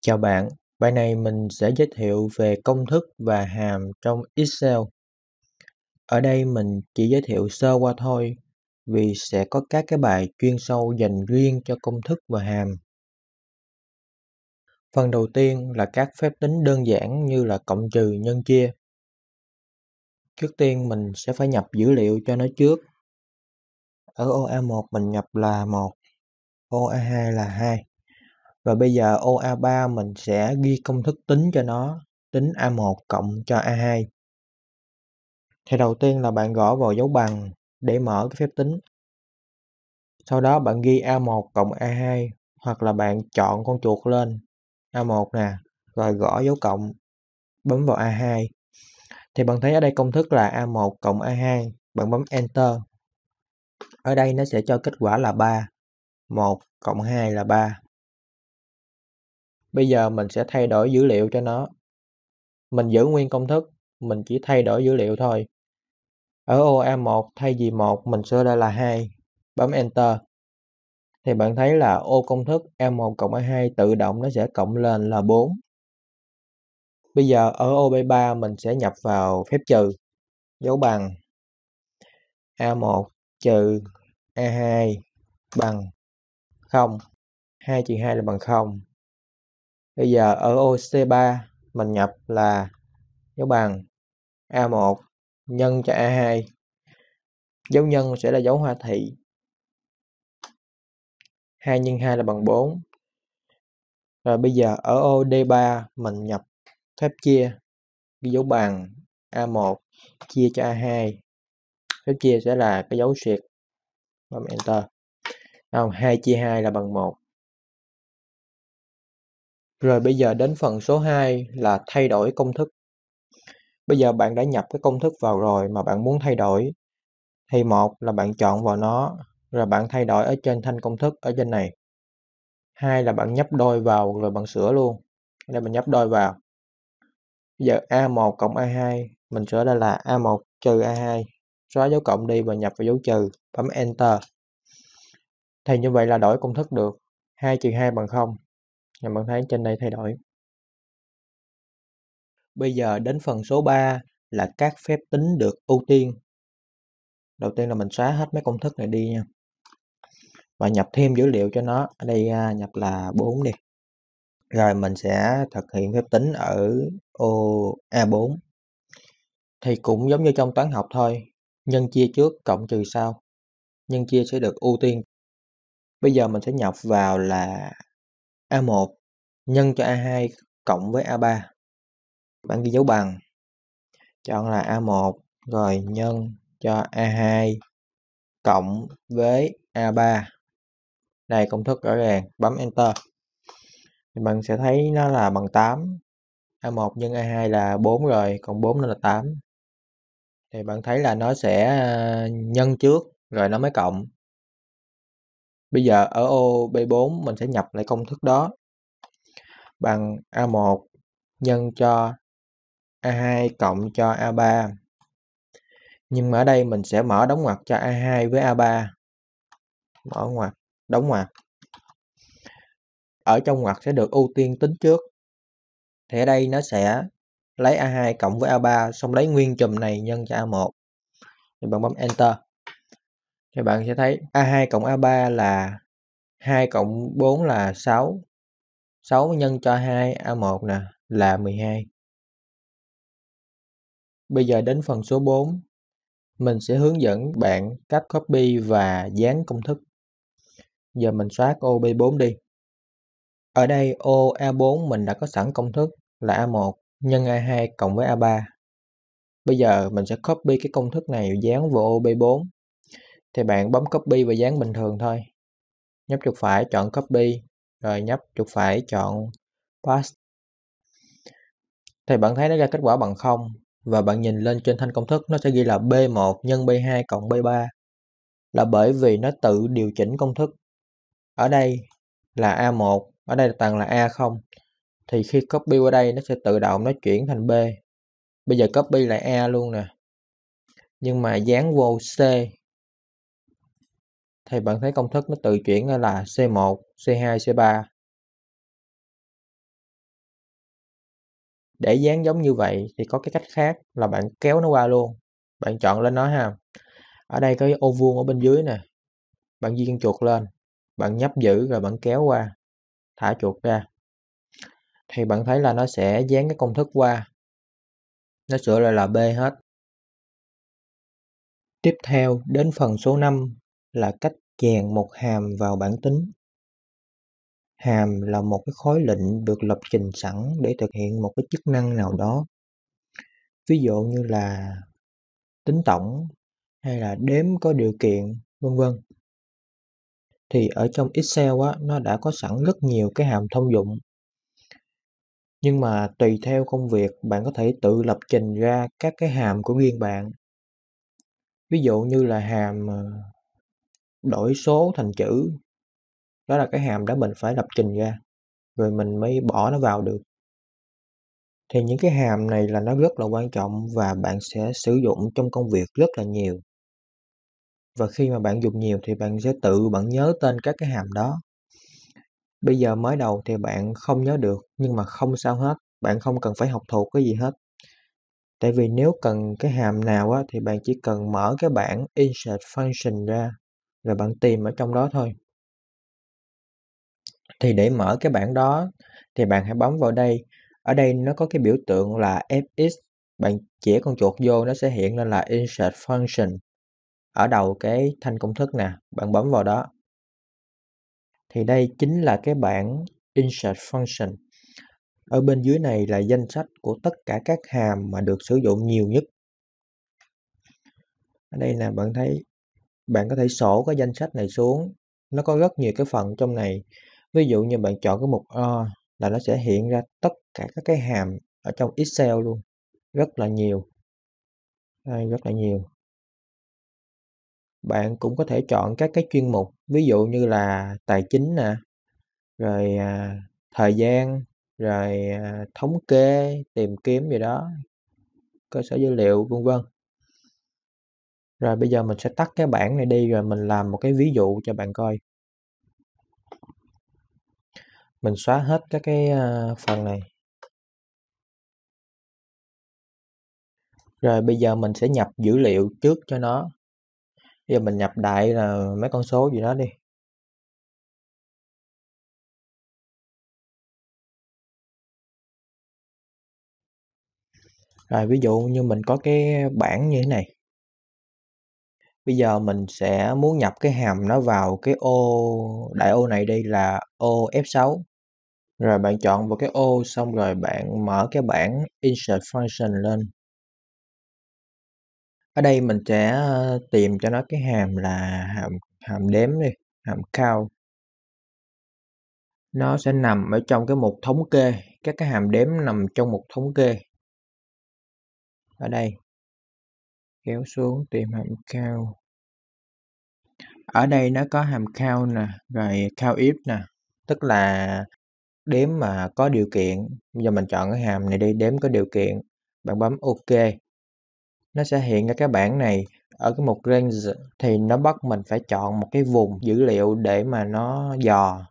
Chào bạn, bài này mình sẽ giới thiệu về công thức và hàm trong Excel. Ở đây mình chỉ giới thiệu sơ qua thôi, vì sẽ có các cái bài chuyên sâu dành riêng cho công thức và hàm. Phần đầu tiên là các phép tính đơn giản như là cộng trừ nhân chia. Trước tiên mình sẽ phải nhập dữ liệu cho nó trước. Ở ô a 1 mình nhập là 1, ô a 2 là 2 và bây giờ ô A3 mình sẽ ghi công thức tính cho nó, tính A1 cộng cho A2. Thì đầu tiên là bạn gõ vào dấu bằng để mở cái phép tính. Sau đó bạn ghi A1 cộng A2 hoặc là bạn chọn con chuột lên A1 nè, rồi gõ dấu cộng, bấm vào A2. Thì bạn thấy ở đây công thức là A1 cộng A2, bạn bấm Enter. Ở đây nó sẽ cho kết quả là 3, 1 cộng 2 là 3. Bây giờ mình sẽ thay đổi dữ liệu cho nó. Mình giữ nguyên công thức, mình chỉ thay đổi dữ liệu thôi. Ở ô A1 thay vì 1 mình sửa đây là 2. Bấm Enter. Thì bạn thấy là ô công thức A1 cộng A2 tự động nó sẽ cộng lên là 4. Bây giờ ở ô B3 mình sẽ nhập vào phép trừ. Dấu bằng A1 trừ A2 bằng 0. 2 trừ 2 là bằng 0. Bây giờ ở ô c 3 mình nhập là dấu bằng A1 nhân cho A2. Dấu nhân sẽ là dấu hoa thị. 2 nhân 2 là bằng 4. Rồi bây giờ ở ô D3 mình nhập phép chia cái dấu bằng A1 chia cho A2. Phép chia sẽ là cái dấu xuyệt. Bấm Enter. Không, 2 chia 2 là bằng 1. Rồi bây giờ đến phần số 2 là thay đổi công thức. Bây giờ bạn đã nhập cái công thức vào rồi mà bạn muốn thay đổi. Thì một là bạn chọn vào nó, rồi bạn thay đổi ở trên thanh công thức ở trên này. Hai là bạn nhấp đôi vào rồi bạn sửa luôn. Đây mình nhấp đôi vào. Bây giờ A1 cộng A2 mình sửa đây là A1 trừ A2. Xóa dấu cộng đi và nhập vào dấu trừ, bấm Enter. Thì như vậy là đổi công thức được. 2 trừ 2 bằng 0 nhà bạn thấy trên đây thay đổi bây giờ đến phần số 3 là các phép tính được ưu tiên đầu tiên là mình xóa hết mấy công thức này đi nha và nhập thêm dữ liệu cho nó ở đây à, nhập là 4 đi rồi mình sẽ thực hiện phép tính ở ô A4 thì cũng giống như trong toán học thôi nhân chia trước cộng trừ sau nhân chia sẽ được ưu tiên bây giờ mình sẽ nhập vào là A1 nhân cho A2 cộng với A3 bạn ghi dấu bằng chọn là A1 rồi nhân cho A2 cộng với A3 đây công thức rõ ràng bấm Enter thì bạn sẽ thấy nó là bằng 8 A1 nhân A2 là 4 rồi còn 4 nữa là 8 thì bạn thấy là nó sẽ ờ, nhân trước rồi nó mới cộng Bây giờ ở ô B4 mình sẽ nhập lại công thức đó bằng A1 nhân cho A2 cộng cho A3. Nhưng mà ở đây mình sẽ mở đóng ngoặc cho A2 với A3. Mở ngoặc, đóng ngoặc. Ở trong ngoặc sẽ được ưu tiên tính trước. Thì ở đây nó sẽ lấy A2 cộng với A3 xong lấy nguyên chùm này nhân cho A1. Thì bằng bấm Enter thì bạn sẽ thấy A2 cộng A3 là 2 cộng 4 là 6 6 nhân cho 2 A1 nè là 12 Bây giờ đến phần số 4 mình sẽ hướng dẫn bạn cách copy và dán công thức giờ mình xóa ô B4 đi ở đây ô A4 mình đã có sẵn công thức là A1 nhân A2 cộng với A3 Bây giờ mình sẽ copy cái công thức này dán vào ô B4 thì bạn bấm copy và dán bình thường thôi nhấp chuột phải chọn copy rồi nhấp chuột phải chọn paste thì bạn thấy nó ra kết quả bằng 0 và bạn nhìn lên trên thanh công thức nó sẽ ghi là B1 nhân B2 cộng B3 là bởi vì nó tự điều chỉnh công thức ở đây là A1 ở đây toàn là A0 thì khi copy qua đây nó sẽ tự động nó chuyển thành B bây giờ copy lại A luôn nè nhưng mà dán vô C thì bạn thấy công thức nó tự chuyển là C1, C2, C3. Để dán giống như vậy thì có cái cách khác là bạn kéo nó qua luôn. Bạn chọn lên nó ha. Ở đây có cái ô vuông ở bên dưới nè. Bạn di con chuột lên. Bạn nhấp giữ rồi bạn kéo qua. Thả chuột ra. Thì bạn thấy là nó sẽ dán cái công thức qua. Nó sửa lại là B hết. Tiếp theo đến phần số 5 là cách chèn một hàm vào bản tính. Hàm là một cái khối lệnh được lập trình sẵn để thực hiện một cái chức năng nào đó. Ví dụ như là tính tổng hay là đếm có điều kiện, vân vân. Thì ở trong Excel á, nó đã có sẵn rất nhiều cái hàm thông dụng. Nhưng mà tùy theo công việc, bạn có thể tự lập trình ra các cái hàm của riêng bạn. Ví dụ như là hàm ờ, đổi số thành chữ đó là cái hàm đó mình phải lập trình ra rồi mình mới bỏ nó vào được thì những cái hàm này là nó rất là quan trọng và bạn sẽ sử dụng trong công việc rất là nhiều và khi mà bạn dùng nhiều thì bạn sẽ tự bạn nhớ tên các cái hàm đó bây giờ mới đầu thì bạn không nhớ được nhưng mà không sao hết bạn không cần phải học thuộc cái gì hết tại vì nếu cần cái hàm nào á, thì bạn chỉ cần mở cái bảng insert function ra rồi bạn tìm ở trong đó thôi thì để mở cái bảng đó thì bạn hãy bấm vào đây ở đây nó có cái biểu tượng là fx bạn chỉ con chuột vô nó sẽ hiện lên là insert function ở đầu cái thanh công thức nè bạn bấm vào đó thì đây chính là cái bảng insert function ở bên dưới này là danh sách của tất cả các hàm mà được sử dụng nhiều nhất ở đây nè bạn thấy bạn có thể sổ cái danh sách này xuống nó có rất nhiều cái phần trong này ví dụ như bạn chọn cái mục O là nó sẽ hiện ra tất cả các cái hàm ở trong Excel luôn rất là nhiều Đây, rất là nhiều bạn cũng có thể chọn các cái chuyên mục ví dụ như là tài chính nè rồi à, thời gian rồi à, thống kê tìm kiếm gì đó cơ sở dữ liệu vân vân rồi bây giờ mình sẽ tắt cái bảng này đi rồi mình làm một cái ví dụ cho bạn coi. Mình xóa hết các cái ờ, phần này. Rồi bây giờ mình sẽ nhập dữ liệu trước cho nó. Bây giờ mình nhập đại là mấy con số gì đó đi. Rồi ví dụ như mình có cái bảng như thế này bây giờ mình sẽ muốn nhập cái hàm nó vào cái ô đại ô này đây là ô F6 rồi bạn chọn vào cái ô xong rồi bạn mở cái bảng insert function lên ở đây mình sẽ ờ, tìm cho nó cái hàm là hàm hàm đếm đi hàm count nó sẽ nằm ở trong cái mục thống kê các cái hàm đếm nằm trong mục thống kê ở đây kéo xuống tìm hàm cao ở đây nó có hàm cao nè rồi cao if nè tức là đếm mà có điều kiện bây giờ mình chọn cái hàm này đi đếm có điều kiện bạn bấm ok nó sẽ hiện ra cái bảng này ở cái mục range thì nó bắt mình phải chọn một cái vùng dữ liệu để mà nó dò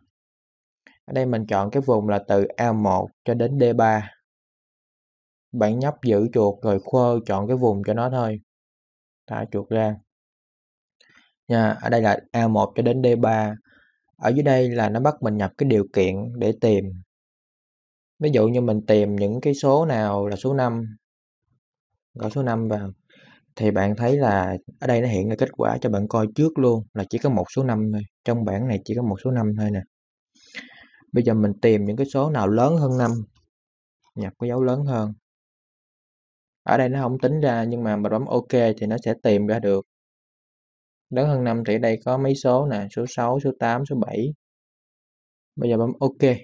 ở đây mình chọn cái vùng là từ A1 cho đến D3 bạn nhấp giữ chuột rồi khơ chọn cái vùng cho nó thôi thả chuột ra nha ở đây là A1 cho đến D3 ở dưới đây là nó bắt mình nhập cái điều kiện để tìm ví dụ như mình tìm những cái số nào là số 5 gọi số 5 vào thì bạn thấy là ở đây nó hiện ra kết quả cho bạn coi trước luôn là chỉ có một số 5 thôi trong bảng này chỉ có một số 5 thôi nè bây giờ mình tìm những cái số nào lớn hơn 5 nhập cái dấu lớn hơn ở đây nó không tính ra nhưng mà mình bấm ok thì nó sẽ tìm ra được lớn hơn 5 thì đây có mấy số nè số 6 số 8 số 7 bây giờ bấm ok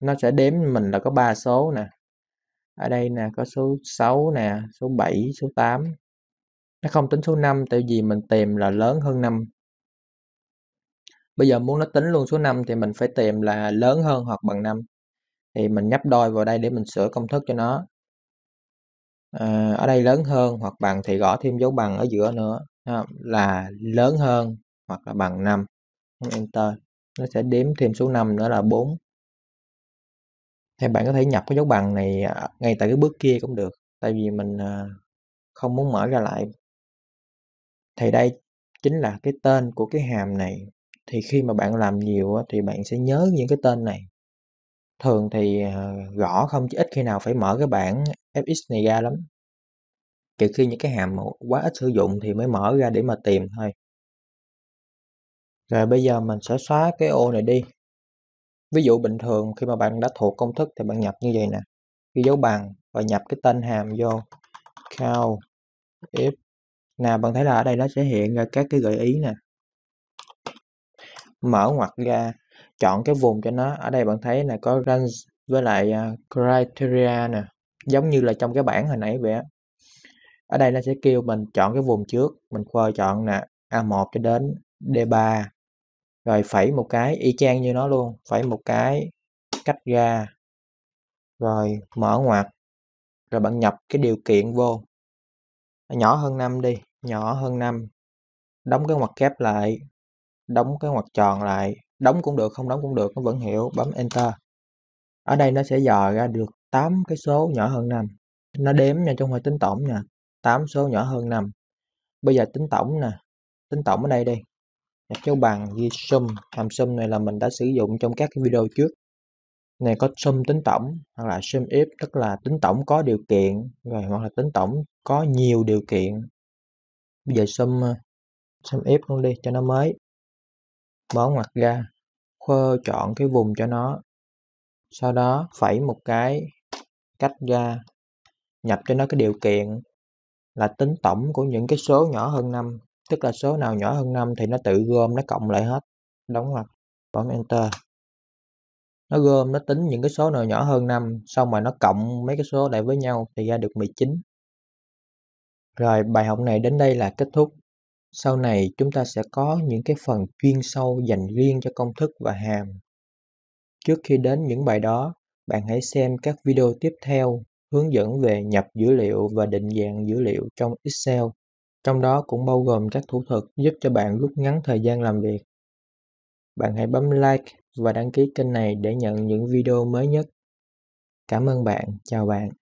nó sẽ đếm mình là có 3 số nè ở đây nè có số 6 nè số 7 số 8 nó không tính số 5 tại vì mình tìm là lớn hơn 5 bây giờ muốn nó tính luôn số 5 thì mình phải tìm là lớn hơn hoặc bằng 5 thì mình nhấp đôi vào đây để mình sửa công thức cho nó Ờ, ở đây lớn hơn hoặc bằng thì gõ thêm dấu bằng ở giữa nữa là lớn hơn hoặc là bằng 5 enter nó sẽ đếm thêm số 5 nữa là 4 hay bạn có thể nhập cái dấu bằng này à, ngay tại cái bước kia cũng được tại vì mình à, không muốn mở ra lại thì đây chính là cái tên của cái hàm này thì khi mà bạn làm nhiều thì bạn sẽ nhớ những cái tên này Thường thì ờ, gõ không chứ ít khi nào phải mở cái bảng FX này ra lắm. Trừ khi những cái hàm quá ít sử dụng thì mới mở ra để mà tìm thôi. Rồi bây giờ mình sẽ xóa cái ô này đi. Ví dụ bình thường khi mà bạn đã thuộc công thức thì bạn nhập như vậy nè. Ghi dấu bằng và nhập cái tên hàm vô count if nào bạn thấy là ở đây nó sẽ hiện ra các cái gợi ý nè mở ngoặc ra chọn cái vùng cho nó ở đây bạn thấy là có range với lại uh, criteria nè giống như là trong cái bảng hồi nãy vậy á ở đây nó sẽ kêu mình chọn cái vùng trước mình khoa chọn nè A1 cho đến D3 rồi phẩy một cái y chang như nó luôn phẩy một cái cách ra rồi mở ngoặc rồi bạn nhập cái điều kiện vô nhỏ hơn 5 đi nhỏ hơn 5 đóng cái ngoặc kép lại đóng cái ngoặc tròn lại đóng cũng được không đóng cũng được nó vẫn hiểu bấm enter ở đây nó sẽ dò ra được 8 cái số nhỏ hơn 5 nó đếm nha trong không tính tổng nha 8 số nhỏ hơn 5 bây giờ tính tổng nè tính tổng ở đây đi nhập dấu bằng ghi sum hàm sum này là mình đã sử dụng trong các cái video trước này có sum tính tổng hoặc là sum if tức là tính tổng có điều kiện rồi hoặc là tính tổng có nhiều điều kiện bây giờ sum sum if luôn đi cho nó mới mở ngoặt ra khơ chọn cái vùng cho nó sau đó phẩy một cái cách ra nhập cho nó cái điều kiện là tính tổng của những cái số nhỏ hơn 5 tức là số nào nhỏ hơn 5 thì nó tự gom nó cộng lại hết đóng ngoặc bấm enter nó gom nó tính những cái số nào nhỏ hơn 5 xong mà nó cộng mấy cái số lại với nhau thì ra được 19 rồi bài học này đến đây là kết thúc sau này chúng ta sẽ có những cái phần chuyên sâu dành riêng cho công thức và hàm. Trước khi đến những bài đó, bạn hãy xem các video tiếp theo hướng dẫn về nhập dữ liệu và định dạng dữ liệu trong Excel. Trong đó cũng bao gồm các thủ thuật giúp cho bạn rút ngắn thời gian làm việc. Bạn hãy bấm like và đăng ký kênh này để nhận những video mới nhất. Cảm ơn bạn, chào bạn.